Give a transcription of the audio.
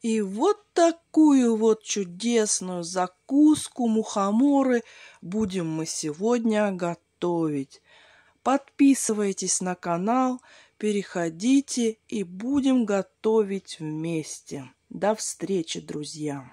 И вот такую вот чудесную закуску мухоморы будем мы сегодня готовить. Подписывайтесь на канал, переходите и будем готовить вместе. До встречи, друзья!